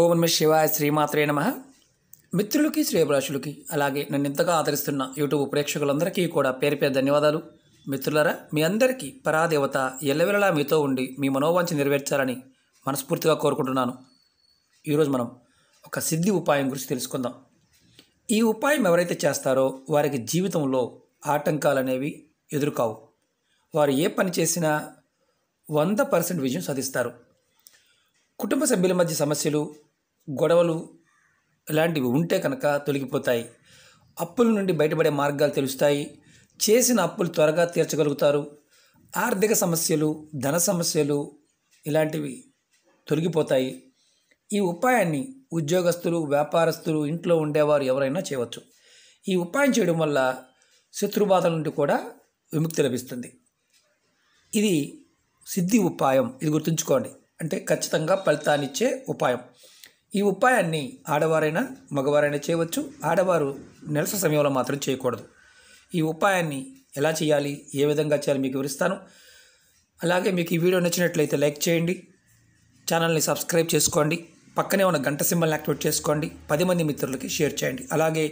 ఓం నమ శివాయ శ్రీమాత్రే నమ మిత్రులకి శ్రీభరాశులకి అలాగే నన్ను ఇంతగా ఆదరిస్తున్న యూట్యూబ్ ప్రేక్షకులందరికీ కూడా పేరు పేరు ధన్యవాదాలు మిత్రులరా మీ అందరికీ పరాదేవత ఎల్లవెల్లలా మీతో ఉండి మీ మనోవాంఛ నెరవేర్చాలని మనస్ఫూర్తిగా కోరుకుంటున్నాను ఈరోజు మనం ఒక సిద్ధి ఉపాయం గురించి తెలుసుకుందాం ఈ ఉపాయం ఎవరైతే చేస్తారో వారికి జీవితంలో ఆటంకాలు అనేవి ఎదురుకావు వారు ఏ పని చేసినా వంద పర్సెంట్ విజయం సాధిస్తారు కుటుంబ సభ్యుల మధ్య సమస్యలు గొడవలు ఇలాంటివి ఉంటే కనుక తొలగిపోతాయి అప్పుల నుండి బయటపడే మార్గాలు తెలుస్తాయి చేసిన అప్పులు త్వరగా తీర్చగలుగుతారు ఆర్థిక సమస్యలు ధన సమస్యలు ఇలాంటివి తొలగిపోతాయి ఈ ఉపాయాన్ని ఉద్యోగస్తులు వ్యాపారస్తులు ఇంట్లో ఉండేవారు ఎవరైనా చేయవచ్చు ఈ ఉపాయం చేయడం వల్ల శత్రుబాధల నుండి కూడా విముక్తి లభిస్తుంది ఇది సిద్ధి ఉపాయం ఇది గుర్తుంచుకోండి అంటే ఖచ్చితంగా ఫలితాన్నిచ్చే ఉపాయం ఈ ఉపాయాన్ని ఆడవారైనా మగవారైనా చేయవచ్చు ఆడవారు నెలస సమయంలో మాత్రం చేయకూడదు ఈ ఉపాయాన్ని ఎలా చేయాలి ఏ విధంగా చేయాలి మీకు వివరిస్తాను అలాగే మీకు ఈ వీడియో నచ్చినట్లయితే లైక్ చేయండి ఛానల్ని సబ్స్క్రైబ్ చేసుకోండి పక్కనే ఉన్న గంట సింబల్ని యాక్టివేట్ చేసుకోండి పది మంది మిత్రులకి షేర్ చేయండి అలాగే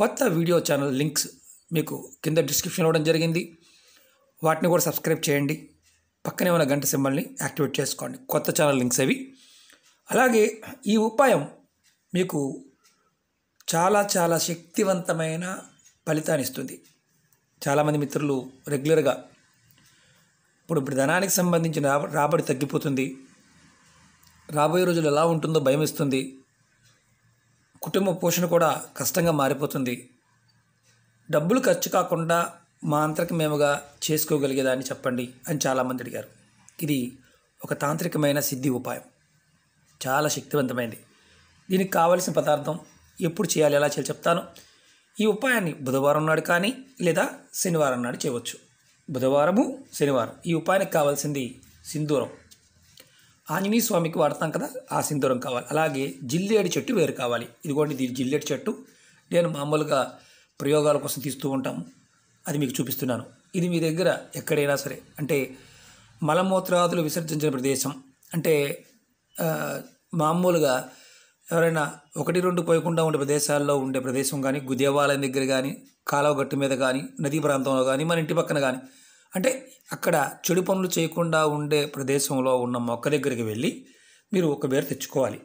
కొత్త వీడియో ఛానల్ లింక్స్ మీకు కింద డిస్క్రిప్షన్ ఇవ్వడం జరిగింది వాటిని కూడా సబ్స్క్రైబ్ చేయండి పక్కనే ఉన్న గంట సింబల్ని యాక్టివేట్ చేసుకోండి కొత్త ఛానల్ లింక్స్ అవి అలాగే ఈ ఉపాయం మీకు చాలా చాలా శక్తివంతమైన ఫలితాన్ని ఇస్తుంది చాలామంది మిత్రులు రెగ్యులర్గా ఇప్పుడు ఇప్పుడు ధనానికి సంబంధించిన రాబడి తగ్గిపోతుంది రాబోయే రోజులు ఎలా ఉంటుందో భయం ఇస్తుంది కుటుంబ పోషణ కూడా కష్టంగా మారిపోతుంది డబ్బులు ఖర్చు కాకుండా మా అంతరకమేమగా చేసుకోగలిగేదాన్ని చెప్పండి అని చాలామంది అడిగారు ఇది ఒక తాంత్రికమైన సిద్ధి ఉపాయం చాలా శక్తివంతమైనది దీనికి కావలసిన పదార్థం ఎప్పుడు చేయాలి ఎలా చేయాలి చెప్తాను ఈ ఉపాయాన్ని బుధవారం నాడు కానీ లేదా శనివారం నాడు చేయవచ్చు బుధవారము శనివారం ఈ ఉపాయానికి కావాల్సింది సింధూరం ఆంజనేయ స్వామికి వాడతాం కదా ఆ సింధూరం కావాలి అలాగే జిల్లేడు చెట్టు వేరు కావాలి ఇదిగోండి దీని జిల్లేడి చెట్టు నేను మామూలుగా ప్రయోగాల కోసం తీస్తూ ఉంటాము అది మీకు చూపిస్తున్నాను ఇది మీ దగ్గర ఎక్కడైనా సరే అంటే మలమూత్రాదులు విసర్జించిన ప్రదేశం అంటే మామూలుగా ఎవరైనా ఒకటి రెండు పోయకుండా ఉండే ప్రదేశాల్లో ఉండే ప్రదేశం కానీ దేవాలయం దగ్గర కానీ కాలవగట్టు గట్టు మీద కానీ నదీ ప్రాంతంలో కానీ మన ఇంటి పక్కన కానీ అంటే అక్కడ చెడు పనులు చేయకుండా ఉండే ప్రదేశంలో ఉన్న మొక్క దగ్గరికి వెళ్ళి మీరు ఒక వేరు తెచ్చుకోవాలి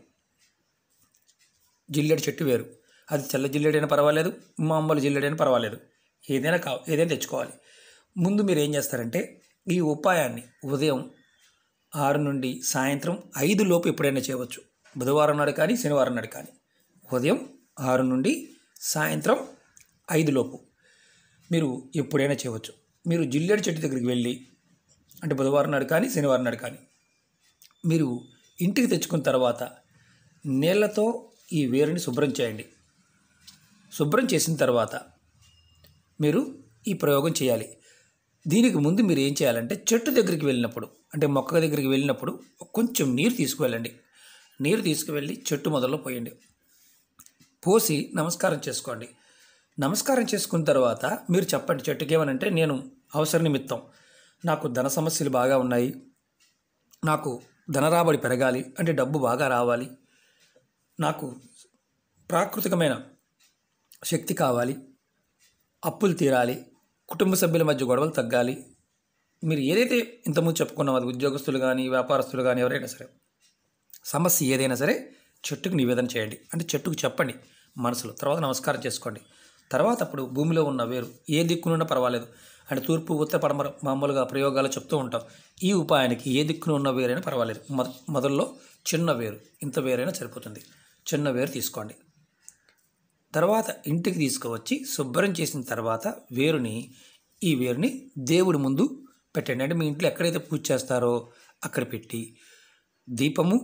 జిల్లెడు చెట్టు వేరు అది చల్ల జిల్లెడైనా పర్వాలేదు మామూలు జిల్లెడైనా పర్వాలేదు ఏదైనా కా ఏదైనా తెచ్చుకోవాలి ముందు మీరు ఏం చేస్తారంటే ఈ ఉపాయాన్ని ఉదయం ఆరు నుండి సాయంత్రం ఐదు లోపు ఎప్పుడైనా చేయవచ్చు బుధవారం నాడు కానీ శనివారం నాడు కానీ ఉదయం ఆరు నుండి సాయంత్రం ఐదు లోపు మీరు ఎప్పుడైనా చేయవచ్చు మీరు జిల్లేడు చెట్టు దగ్గరికి వెళ్ళి అంటే బుధవారం నాడు కానీ శనివారం నాడు కానీ మీరు ఇంటికి తెచ్చుకున్న తర్వాత నీళ్లతో ఈ వేరుని శుభ్రం చేయండి శుభ్రం చేసిన తర్వాత మీరు ఈ ప్రయోగం చేయాలి దీనికి ముందు మీరు ఏం చేయాలంటే చెట్టు దగ్గరికి వెళ్ళినప్పుడు అంటే మొక్క దగ్గరికి వెళ్ళినప్పుడు కొంచెం నీరు తీసుకువెళ్ళండి నీరు తీసుకువెళ్ళి చెట్టు మొదల్లో పోయండి పోసి నమస్కారం చేసుకోండి నమస్కారం చేసుకున్న తర్వాత మీరు చెప్పండి చెట్టుకి ఏమనంటే నేను అవసర నిమిత్తం నాకు ధన సమస్యలు బాగా ఉన్నాయి నాకు ధన రాబడి పెరగాలి అంటే డబ్బు బాగా రావాలి నాకు ప్రాకృతికమైన శక్తి కావాలి అప్పులు తీరాలి కుటుంబ సభ్యుల మధ్య గొడవలు తగ్గాలి మీరు ఏదైతే ఇంతకుముందు చెప్పుకున్న అది ఉద్యోగస్తులు కానీ వ్యాపారస్తులు కానీ ఎవరైనా సరే సమస్య ఏదైనా సరే చెట్టుకు నివేదన చేయండి అంటే చెట్టుకు చెప్పండి మనసులో తర్వాత నమస్కారం చేసుకోండి తర్వాత అప్పుడు భూమిలో ఉన్న వేరు ఏ దిక్కునున్నా పర్వాలేదు అంటే తూర్పు ఉత్తర పడమర మామూలుగా ప్రయోగాలు చెప్తూ ఉంటాం ఈ ఉపాయానికి ఏ దిక్కున ఉన్న వేరైనా పర్వాలేదు మొదల్లో చిన్న వేరు ఇంత వేరైనా సరిపోతుంది చిన్న వేరు తీసుకోండి తర్వాత ఇంటికి తీసుకువచ్చి శుభ్రం చేసిన తర్వాత వేరుని ఈ వేరుని దేవుడి ముందు పెట్టండి అంటే మీ ఇంట్లో ఎక్కడైతే పూజ చేస్తారో అక్కడ పెట్టి దీపము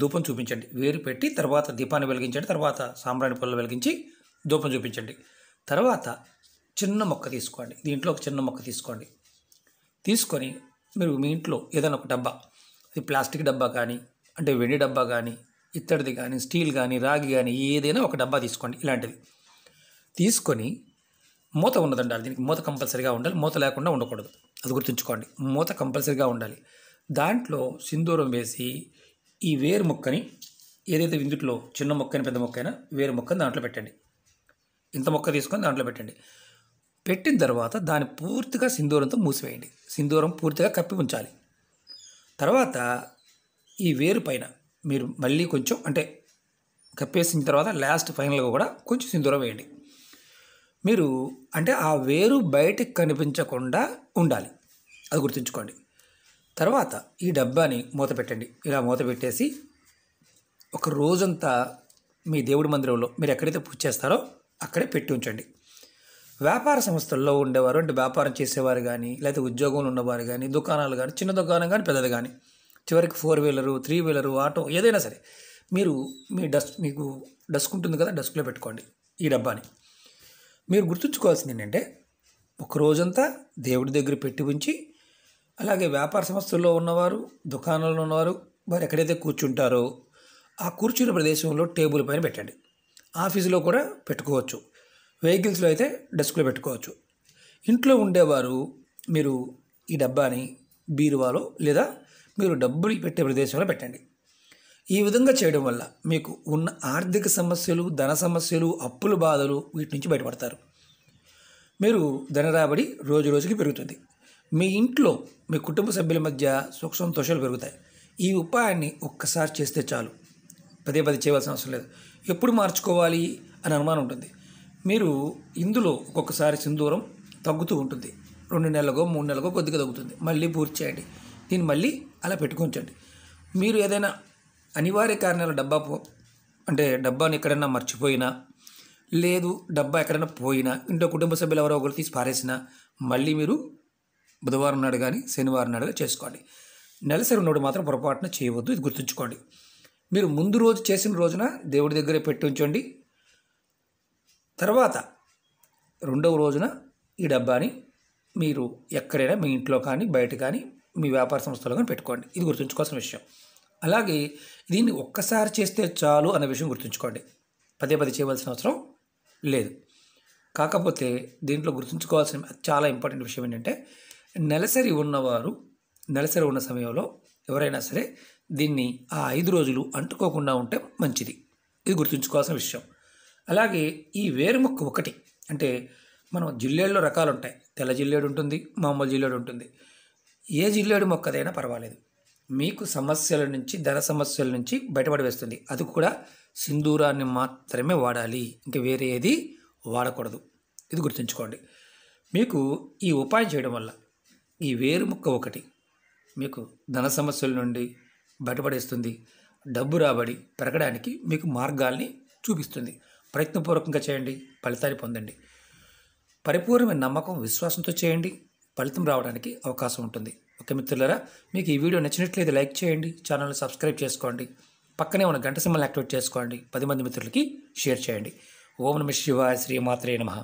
ధూపం చూపించండి వేరు పెట్టి తర్వాత దీపాన్ని వెలిగించండి తర్వాత సాంబ్రాణి పళ్ళు వెలిగించి ధూపం చూపించండి తర్వాత చిన్న మొక్క తీసుకోండి దీంట్లో ఒక చిన్న మొక్క తీసుకోండి తీసుకొని మీరు మీ ఇంట్లో ఏదైనా ఒక డబ్బా అది ప్లాస్టిక్ డబ్బా కానీ అంటే వెండి డబ్బా కానీ ఇత్తడిది కానీ స్టీల్ కానీ రాగి కానీ ఏదైనా ఒక డబ్బా తీసుకోండి ఇలాంటిది తీసుకొని మూత ఉన్నదండి దీనికి మూత కంపల్సరీగా ఉండాలి మూత లేకుండా ఉండకూడదు అది గుర్తుంచుకోండి మూత కంపల్సరీగా ఉండాలి దాంట్లో సింధూరం వేసి ఈ వేరు ముక్కని ఏదైతే విందుట్లో చిన్న ముక్కని పెద్ద ముక్కైనా వేరు ముక్కని దాంట్లో పెట్టండి ఇంత మొక్క తీసుకొని దాంట్లో పెట్టండి పెట్టిన తర్వాత దాన్ని పూర్తిగా సింధూరంతో మూసివేయండి సింధూరం పూర్తిగా కప్పి ఉంచాలి తర్వాత ఈ వేరు పైన మీరు మళ్ళీ కొంచెం అంటే కప్పేసిన తర్వాత లాస్ట్ ఫైనల్గా కూడా కొంచెం సింధూరం వేయండి మీరు అంటే ఆ వేరు బయటికి కనిపించకుండా ఉండాలి అది గుర్తుంచుకోండి తర్వాత ఈ డబ్బాని మూత పెట్టండి ఇలా మూత పెట్టేసి ఒక రోజంతా మీ దేవుడి మందిరంలో మీరు ఎక్కడైతే పూజ చేస్తారో అక్కడే పెట్టి ఉంచండి వ్యాపార సంస్థల్లో ఉండేవారు అంటే వ్యాపారం చేసేవారు కానీ లేకపోతే ఉద్యోగంలో ఉన్నవారు కానీ దుకాణాలు కానీ చిన్న దుకాణం కానీ పెద్దది కానీ చివరికి four wheeler three wheeler auto ఏదైనా సరే మీరు మీ డస్ట్ మీకు డస్క్ ఉంటుంది కదా డస్క్లో పెట్టుకోండి ఈ డబ్బాని మీరు గుర్తుంచుకోవాల్సింది ఏంటంటే ఒక రోజంతా దేవుడి దగ్గర పెట్టి ఉంచి అలాగే వ్యాపార సంస్థల్లో ఉన్నవారు దుకాణాల్లో ఉన్నవారు వారు ఎక్కడైతే కూర్చుంటారో ఆ కూర్చున్న ప్రదేశంలో టేబుల్ పైన పెట్టండి ఆఫీసులో కూడా పెట్టుకోవచ్చు వెహికల్స్లో అయితే డెస్క్లో పెట్టుకోవచ్చు ఇంట్లో ఉండేవారు మీరు ఈ డబ్బాని బీరువాలో లేదా మీరు డబ్బులు పెట్టే ప్రదేశంలో పెట్టండి ఈ విధంగా చేయడం వల్ల మీకు ఉన్న ఆర్థిక సమస్యలు ధన సమస్యలు అప్పుల బాధలు వీటి నుంచి బయటపడతారు మీరు ధన రాబడి రోజు రోజుకి పెరుగుతుంది మీ ఇంట్లో మీ కుటుంబ సభ్యుల మధ్య సుఖ సంతోషాలు పెరుగుతాయి ఈ ఉపాయాన్ని ఒక్కసారి చేస్తే చాలు పదే పదే చేయవలసిన అవసరం లేదు ఎప్పుడు మార్చుకోవాలి అని అనుమానం ఉంటుంది మీరు ఇందులో ఒక్కొక్కసారి సింధూరం తగ్గుతూ ఉంటుంది రెండు నెలలకో మూడు నెలలకో కొద్దిగా తగ్గుతుంది మళ్ళీ పూర్తి చేయండి దీన్ని మళ్ళీ అలా పెట్టుకొంచండి మీరు ఏదైనా అనివార్య కారణాల డబ్బా పో అంటే డబ్బాను ఎక్కడైనా మర్చిపోయినా లేదు డబ్బా ఎక్కడైనా పోయినా ఇంట్లో కుటుంబ సభ్యులు ఎవరో ఒకరు తీసి పారేసినా మళ్ళీ మీరు బుధవారం నాడు కానీ శనివారం నాడుగా చేసుకోండి నెలసరి నోడు మాత్రం పొరపాటున చేయవద్దు ఇది గుర్తుంచుకోండి మీరు ముందు రోజు చేసిన రోజున దేవుడి దగ్గరే పెట్టి ఉంచండి తర్వాత రెండవ రోజున ఈ డబ్బాని మీరు ఎక్కడైనా మీ ఇంట్లో కానీ బయట కానీ మీ వ్యాపార సంస్థలో కానీ పెట్టుకోండి ఇది గుర్తుంచుకోవాల్సిన విషయం అలాగే దీన్ని ఒక్కసారి చేస్తే చాలు అన్న విషయం గుర్తుంచుకోండి పదే పదే చేయవలసిన అవసరం లేదు కాకపోతే దీంట్లో గుర్తుంచుకోవాల్సిన చాలా ఇంపార్టెంట్ విషయం ఏంటంటే నెలసరి ఉన్నవారు నెలసరి ఉన్న సమయంలో ఎవరైనా సరే దీన్ని ఆ ఐదు రోజులు అంటుకోకుండా ఉంటే మంచిది ఇది గుర్తుంచుకోవాల్సిన విషయం అలాగే ఈ వేరుముక్క ఒకటి అంటే మనం జిల్లేల్లో రకాలు ఉంటాయి తెల్ల జిల్లేడు ఉంటుంది మామూలు జిల్లేడు ఉంటుంది ఏ జిల్లేడు మొక్కదైనా పర్వాలేదు మీకు సమస్యల నుంచి ధన సమస్యల నుంచి బయటపడి వేస్తుంది అది కూడా సింధూరాన్ని మాత్రమే వాడాలి ఇంక వేరే ఏది వాడకూడదు ఇది గుర్తుంచుకోండి మీకు ఈ ఉపాయం చేయడం వల్ల ఈ వేరు ముక్క ఒకటి మీకు ధన సమస్యల నుండి బయటపడేస్తుంది డబ్బు రాబడి పెరగడానికి మీకు మార్గాల్ని చూపిస్తుంది ప్రయత్నపూర్వకంగా చేయండి ఫలితాన్ని పొందండి పరిపూర్ణమైన నమ్మకం విశ్వాసంతో చేయండి ఫలితం రావడానికి అవకాశం ఉంటుంది ఓకే మిత్రులరా మీకు ఈ వీడియో నచ్చినట్లయితే లైక్ చేయండి ఛానల్ని సబ్స్క్రైబ్ చేసుకోండి పక్కనే ఉన్న గంట సింబల్ని యాక్టివేట్ చేసుకోండి పది మంది మిత్రులకి షేర్ చేయండి ఓం నమ శివాయ శ్రీమాత్రే నమ